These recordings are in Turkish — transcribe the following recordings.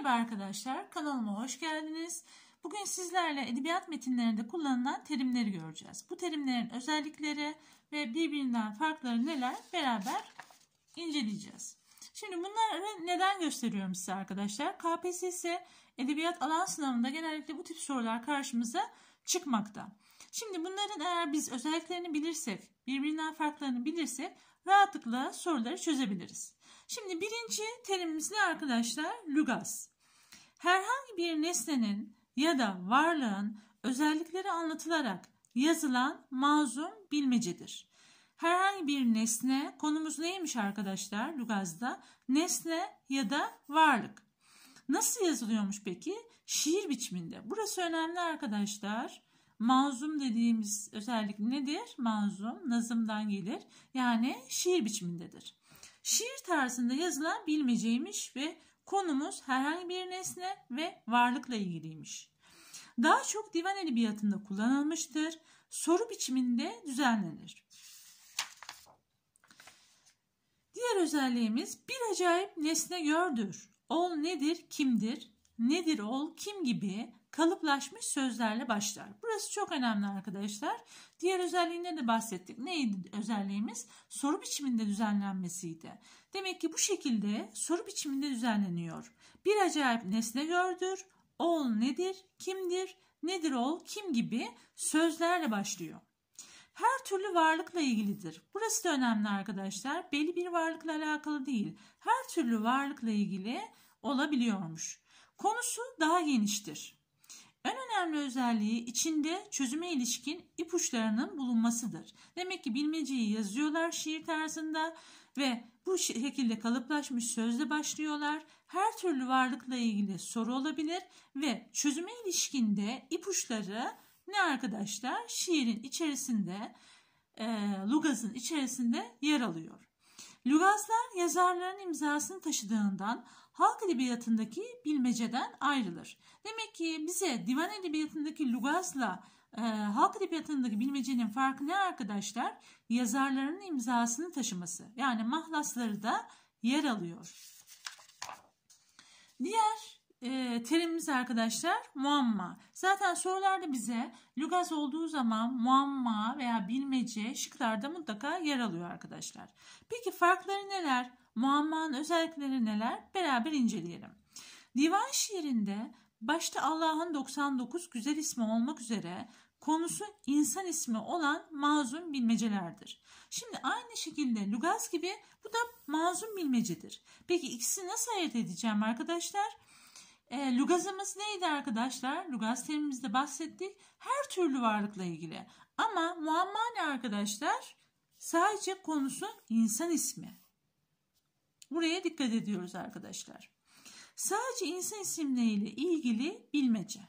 Merhaba arkadaşlar, kanalıma hoş geldiniz. Bugün sizlerle edebiyat metinlerinde kullanılan terimleri göreceğiz. Bu terimlerin özellikleri ve birbirinden farkları neler beraber inceleyeceğiz. Şimdi bunları neden gösteriyorum size arkadaşlar? KPSS edebiyat alan sınavında genellikle bu tip sorular karşımıza çıkmakta. Şimdi bunların eğer biz özelliklerini bilirsek, birbirinden farklarını bilirsek rahatlıkla soruları çözebiliriz. Şimdi birinci terimimiz ne arkadaşlar? Lügas. Herhangi bir nesnenin ya da varlığın özellikleri anlatılarak yazılan mazum bilmecedir. Herhangi bir nesne, konumuz neymiş arkadaşlar Lugaz'da? Nesne ya da varlık. Nasıl yazılıyormuş peki? Şiir biçiminde. Burası önemli arkadaşlar. Manzum dediğimiz özellik nedir? Manzum nazımdan gelir. Yani şiir biçimindedir. Şiir tarzında yazılan bilmeceymiş ve konumuz herhangi bir nesne ve varlıkla ilgiliymiş. Daha çok divan edebiyatında kullanılmıştır. Soru biçiminde düzenlenir. Diğer özelliğimiz bir acayip nesne gördür. Ol nedir, kimdir, nedir ol, kim gibi kalıplaşmış sözlerle başlar. Burası çok önemli arkadaşlar. Diğer özelliğinde de bahsettik. Neydi özelliğimiz? Soru biçiminde düzenlenmesiydi. Demek ki bu şekilde soru biçiminde düzenleniyor. Bir acayip nesne gördür, ol nedir, kimdir, nedir ol, kim gibi sözlerle başlıyor. Her türlü varlıkla ilgilidir. Burası da önemli arkadaşlar. Belli bir varlıkla alakalı değil. Her türlü varlıkla ilgili olabiliyormuş. Konusu daha geniştir. En önemli özelliği içinde çözüme ilişkin ipuçlarının bulunmasıdır. Demek ki bilmeceyi yazıyorlar şiir tarzında ve bu şekilde kalıplaşmış sözle başlıyorlar. Her türlü varlıkla ilgili soru olabilir ve çözüme ilişkinde ipuçları ne arkadaşlar? Şiirin içerisinde, e, lugazın içerisinde yer alıyor. Lugazlar yazarların imzasını taşıdığından halk edebiyatındaki bilmeceden ayrılır. Demek ki bize divan edebiyatındaki lugazla e, halk edebiyatındaki bilmecenin farkı ne arkadaşlar? Yazarların imzasını taşıması. Yani mahlasları da yer alıyor. Diğer e, terimimiz arkadaşlar muamma. Zaten sorularda bize lugaz olduğu zaman muamma veya bilmece şıklarda mutlaka yer alıyor arkadaşlar. Peki farkları neler? Muammanın özellikleri neler? Beraber inceleyelim. Divan şiirinde başta Allah'ın 99 güzel ismi olmak üzere konusu insan ismi olan mazum bilmecelerdir. Şimdi aynı şekilde Lugaz gibi bu da mazum bilmecedir. Peki ikisini nasıl ayırt edeceğim arkadaşlar? E, Lugazımız neydi arkadaşlar? Lugaz terimimizde bahsettik. Her türlü varlıkla ilgili. Ama muamma ne arkadaşlar? Sadece konusu insan ismi. Buraya dikkat ediyoruz arkadaşlar. Sadece insan isimleriyle ilgili bilmece.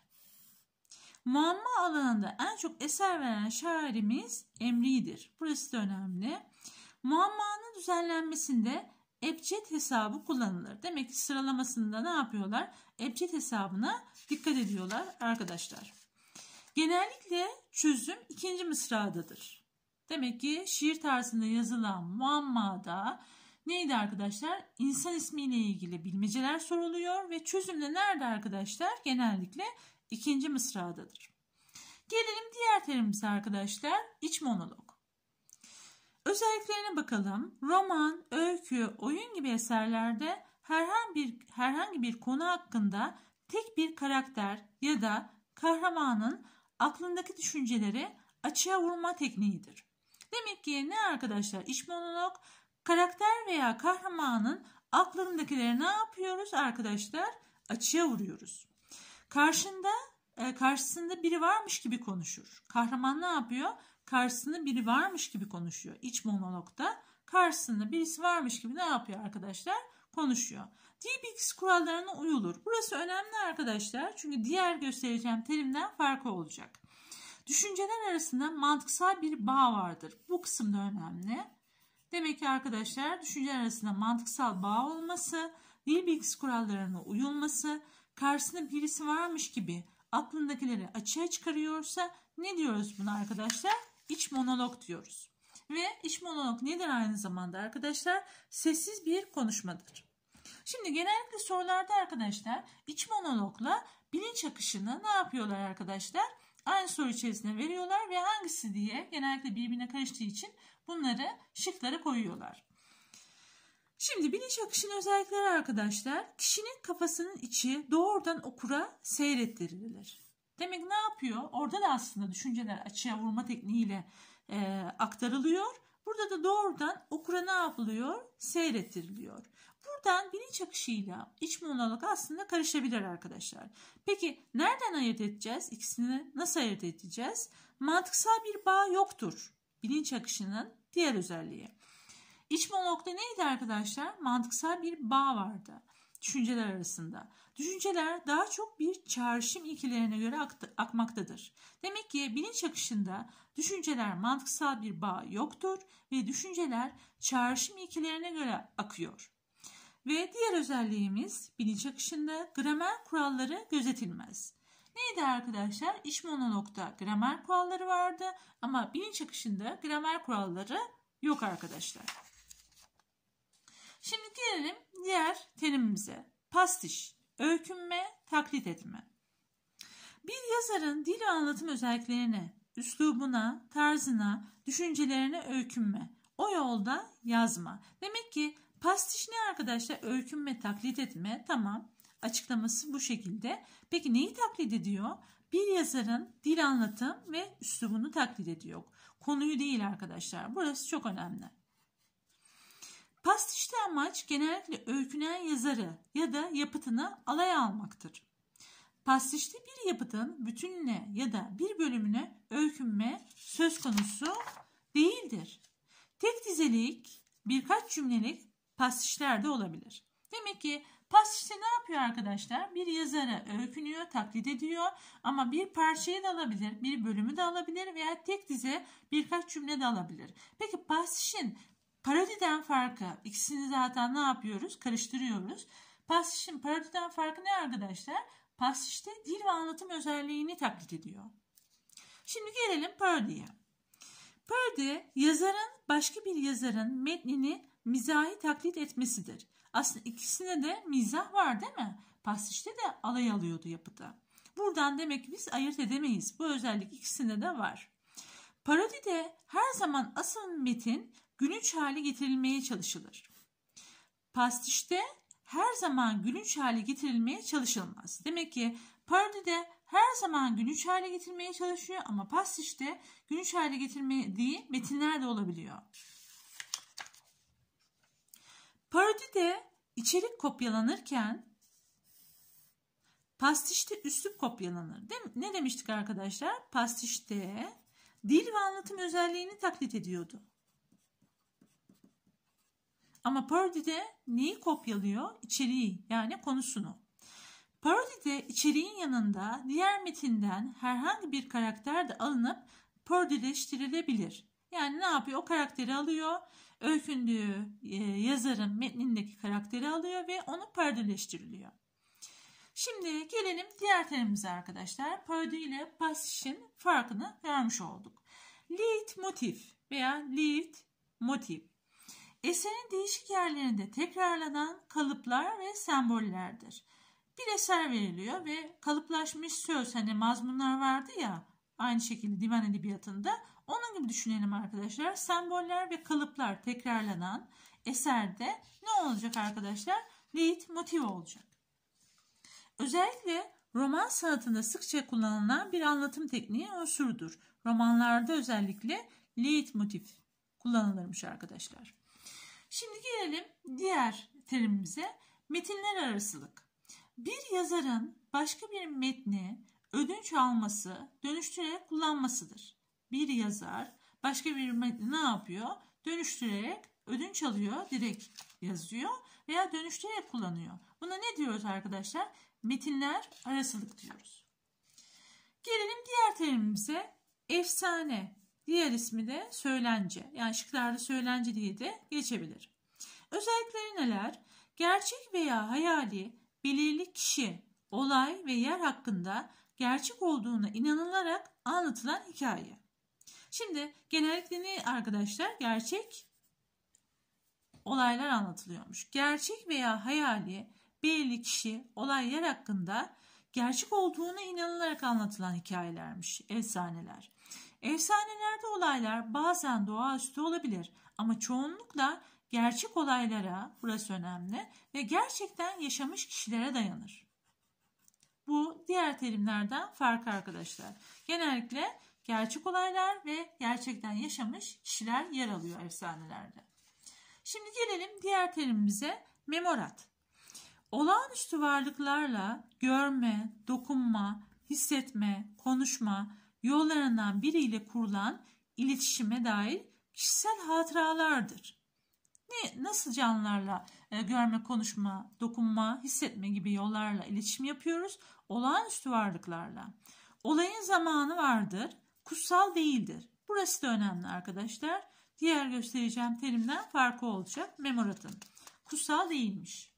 Muamma alanında en çok eser veren şairimiz Emri'dir. Burası da önemli. Muammanın düzenlenmesinde Ebced hesabı kullanılır. Demek ki sıralamasında ne yapıyorlar? Ebced hesabına dikkat ediyorlar arkadaşlar. Genellikle çözüm ikinci mısradadır. Demek ki şiir tarzında yazılan muammada neydi arkadaşlar? İnsan ismiyle ilgili bilmeceler soruluyor ve çözümde nerede arkadaşlar? Genellikle ikinci mısradadır. Gelelim diğer terimize arkadaşlar. İç monolog. Özelliklerine bakalım. Roman, öykü, oyun gibi eserlerde herhangi bir, herhangi bir konu hakkında tek bir karakter ya da kahramanın aklındaki düşünceleri açığa vurma tekniğidir. Demek ki ne arkadaşlar iç monolog karakter veya kahramanın aklındakileri ne yapıyoruz arkadaşlar? Açığa vuruyoruz. Karşında e, karşısında biri varmış gibi konuşur. Kahraman ne yapıyor? karşısında biri varmış gibi konuşuyor. İç monologda karşısında birisi varmış gibi ne yapıyor arkadaşlar? Konuşuyor. DBX kurallarına uyulur. Burası önemli arkadaşlar çünkü diğer göstereceğim terimden farkı olacak. Düşünceler arasında mantıksal bir bağ vardır. Bu kısım da önemli. Demek ki arkadaşlar düşünceler arasında mantıksal bağ olması, dil bilgisi kurallarına uyulması, karşısında birisi varmış gibi aklındakileri açığa çıkarıyorsa ne diyoruz buna arkadaşlar? iç monolog diyoruz. Ve iç monolog nedir aynı zamanda arkadaşlar? Sessiz bir konuşmadır. Şimdi genellikle sorularda arkadaşlar iç monologla bilinç akışını ne yapıyorlar arkadaşlar? Aynı soru içerisine veriyorlar ve hangisi diye genellikle birbirine karıştığı için bunları şıklara koyuyorlar. Şimdi bilinç akışının özellikleri arkadaşlar kişinin kafasının içi doğrudan okura seyrettirilir. Demek ne yapıyor? Orada da aslında düşünceler açığa vurma tekniğiyle e, aktarılıyor. Burada da doğrudan okura ne yapılıyor? Seyrettiriliyor. Buradan bilinç akışıyla iç monolog aslında karışabilir arkadaşlar. Peki nereden ayırt edeceğiz? İkisini nasıl ayırt edeceğiz? Mantıksal bir bağ yoktur. Bilinç akışının diğer özelliği. İç monologda neydi arkadaşlar? Mantıksal bir bağ vardı düşünceler arasında. Düşünceler daha çok bir çağrışım ilkelerine göre akmaktadır. Demek ki bilinç akışında düşünceler mantıksal bir bağ yoktur ve düşünceler çağrışım ilkelerine göre akıyor. Ve diğer özelliğimiz bilinç akışında gramer kuralları gözetilmez. Neydi arkadaşlar? İş monologda gramer kuralları vardı ama bilinç akışında gramer kuralları yok arkadaşlar. Şimdi gelelim diğer terimimize. Pastiş, öykünme, taklit etme. Bir yazarın dil anlatım özelliklerine, üslubuna, tarzına, düşüncelerine öykünme. O yolda yazma. Demek ki pastiş ne arkadaşlar? Öykünme, taklit etme. Tamam. Açıklaması bu şekilde. Peki neyi taklit ediyor? Bir yazarın dil anlatım ve üslubunu taklit ediyor. Konuyu değil arkadaşlar. Burası çok önemli. Pastişte amaç genellikle öykünen yazarı ya da yapıtını alay almaktır. Pastişte bir yapıtın bütününe ya da bir bölümüne öykünme söz konusu değildir. Tek dizelik birkaç cümlelik pastişlerde olabilir. Demek ki pastişte ne yapıyor arkadaşlar? Bir yazara öykünüyor, taklit ediyor ama bir parçayı da alabilir, bir bölümü de alabilir veya tek dize birkaç cümle de alabilir. Peki pastişin Parodiden farkı ikisini zaten ne yapıyoruz? Karıştırıyoruz. Pasişin parodiden farkı ne arkadaşlar? Pasişte dil ve anlatım özelliğini taklit ediyor. Şimdi gelelim parodiye. Parodi yazarın başka bir yazarın metnini mizahi taklit etmesidir. Aslında ikisine de mizah var değil mi? Pasişte de alay alıyordu yapıda. Buradan demek ki biz ayırt edemeyiz. Bu özellik ikisinde de var. Parodide her zaman asıl metin gülünç hale getirilmeye çalışılır. Pastişte her zaman gülünç hale getirilmeye çalışılmaz. Demek ki parodide her zaman gülünç hale getirmeye çalışıyor ama pastişte gülünç hale getirme değil metinler de olabiliyor. Parodide içerik kopyalanırken pastişte üslup kopyalanır. Değil Ne demiştik arkadaşlar? Pastişte dil ve anlatım özelliğini taklit ediyordu. Ama Purdy'de neyi kopyalıyor? İçeriği yani konusunu. Purdy'de içeriğin yanında diğer metinden herhangi bir karakter de alınıp Purdy'leştirilebilir. Yani ne yapıyor? O karakteri alıyor, öykündüğü e, yazarın metnindeki karakteri alıyor ve onu Purdy'leştiriliyor. Şimdi gelelim diğer terimimize arkadaşlar. Purdy ile passion farkını görmüş olduk. Lead motif veya lead motif Eserin değişik yerlerinde tekrarlanan kalıplar ve sembollerdir. Bir eser veriliyor ve kalıplaşmış söz hani mazmunlar vardı ya aynı şekilde divan edebiyatında onun gibi düşünelim arkadaşlar. Semboller ve kalıplar tekrarlanan eserde ne olacak arkadaşlar? Lead motif olacak. Özellikle roman sanatında sıkça kullanılan bir anlatım tekniği unsurdur. Romanlarda özellikle lead motif kullanılırmış arkadaşlar. Şimdi gelelim diğer terimimize metinler arasılık. Bir yazarın başka bir metni ödünç alması, dönüştürerek kullanmasıdır. Bir yazar başka bir metni ne yapıyor? Dönüştürerek ödünç alıyor, direkt yazıyor veya dönüştürerek kullanıyor. Buna ne diyoruz arkadaşlar? Metinler arasılık diyoruz. Gelelim diğer terimimize efsane. Diğer ismi de söylence. Yani şıklarda söylence diye de geçebilir. Özellikleri neler? Gerçek veya hayali belirli kişi, olay ve yer hakkında gerçek olduğuna inanılarak anlatılan hikaye. Şimdi genellikle ne arkadaşlar? Gerçek olaylar anlatılıyormuş. Gerçek veya hayali belirli kişi, olay, yer hakkında gerçek olduğuna inanılarak anlatılan hikayelermiş, efsaneler. Efsanelerde olaylar bazen doğaüstü olabilir ama çoğunlukla gerçek olaylara, burası önemli, ve gerçekten yaşamış kişilere dayanır. Bu diğer terimlerden fark arkadaşlar. Genellikle gerçek olaylar ve gerçekten yaşamış kişiler yer alıyor efsanelerde. Şimdi gelelim diğer terimimize memorat. Olağanüstü varlıklarla görme, dokunma, hissetme, konuşma, yollarından biriyle kurulan iletişime dair kişisel hatıralardır. Ne, nasıl canlılarla e, görme, konuşma, dokunma, hissetme gibi yollarla iletişim yapıyoruz? Olağanüstü varlıklarla. Olayın zamanı vardır, kutsal değildir. Burası da önemli arkadaşlar. Diğer göstereceğim terimden farkı olacak memoratın. Kutsal değilmiş.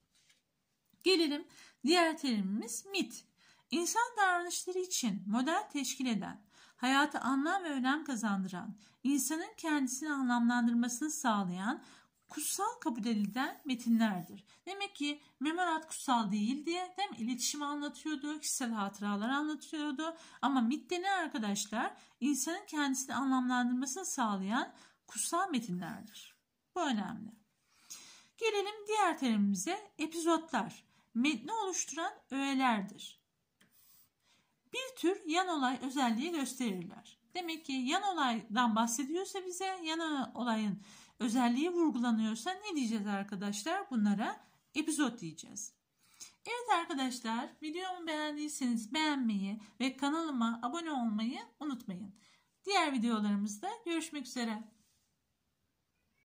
Gelelim diğer terimimiz mit. İnsan davranışları için model teşkil eden, hayata anlam ve önem kazandıran, insanın kendisini anlamlandırmasını sağlayan kutsal kabul edilen metinlerdir. Demek ki memorat kutsal değildi. Hem iletişimi anlatıyordu, kişisel hatıraları anlatıyordu. Ama mitte ne arkadaşlar? İnsanın kendisini anlamlandırmasını sağlayan kutsal metinlerdir. Bu önemli. Gelelim diğer terimimize epizotlar. Metni oluşturan öğelerdir bir tür yan olay özelliği gösterirler. Demek ki yan olaydan bahsediyorsa bize yan olayın özelliği vurgulanıyorsa ne diyeceğiz arkadaşlar? Bunlara epizod diyeceğiz. Evet arkadaşlar videomu beğendiyseniz beğenmeyi ve kanalıma abone olmayı unutmayın. Diğer videolarımızda görüşmek üzere.